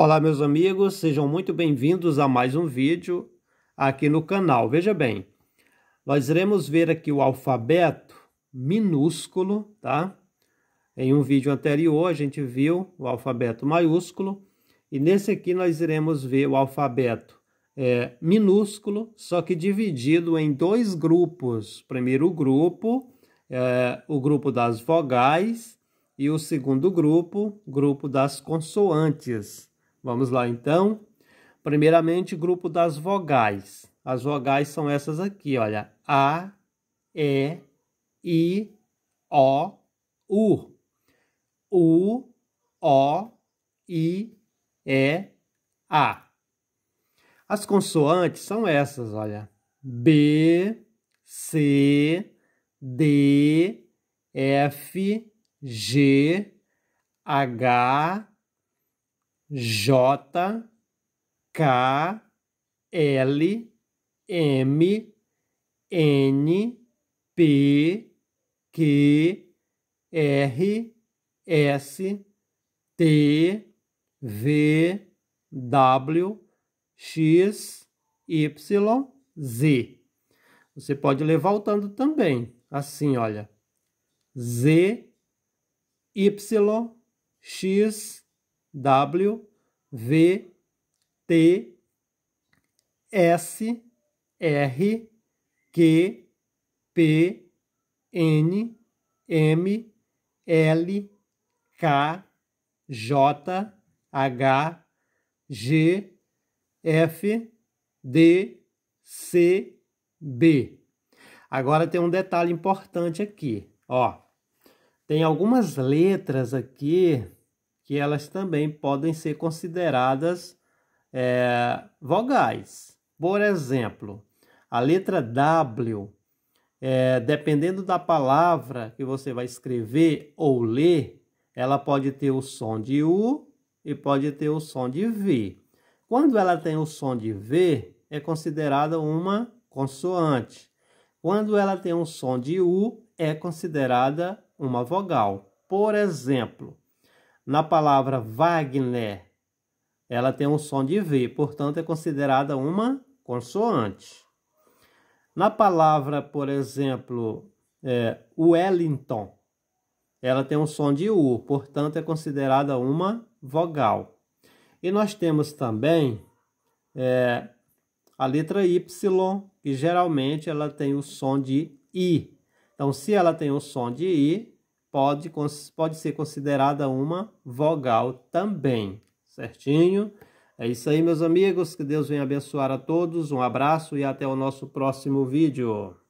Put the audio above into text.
Olá meus amigos, sejam muito bem-vindos a mais um vídeo aqui no canal. Veja bem, nós iremos ver aqui o alfabeto minúsculo, tá? Em um vídeo anterior a gente viu o alfabeto maiúsculo e nesse aqui nós iremos ver o alfabeto é, minúsculo, só que dividido em dois grupos. Primeiro grupo, é, o grupo das vogais e o segundo grupo, grupo das consoantes. Vamos lá então. Primeiramente, grupo das vogais. As vogais são essas aqui, olha: A, E, I, O, U. U, O, I, E, A. As consoantes são essas, olha: B, C, D, F, G, H, J K L M N P Q R S T V W X Y Z. Você pode ler voltando também, assim, olha. Z Y X W, V, T, S, R, Q, P, N, M, L, K, J, H, G, F, D, C, B. Agora tem um detalhe importante aqui, ó. Tem algumas letras aqui que elas também podem ser consideradas é, vogais. Por exemplo, a letra W, é, dependendo da palavra que você vai escrever ou ler, ela pode ter o som de U e pode ter o som de V. Quando ela tem o som de V, é considerada uma consoante. Quando ela tem um som de U, é considerada uma vogal. Por exemplo, na palavra Wagner, ela tem um som de V, portanto é considerada uma consoante. Na palavra, por exemplo, é, Wellington, ela tem um som de U, portanto é considerada uma vogal. E nós temos também é, a letra Y, que geralmente ela tem o som de I. Então, se ela tem o som de I, pode, pode ser considerada uma vogal também, certinho? É isso aí, meus amigos. Que Deus venha abençoar a todos. Um abraço e até o nosso próximo vídeo.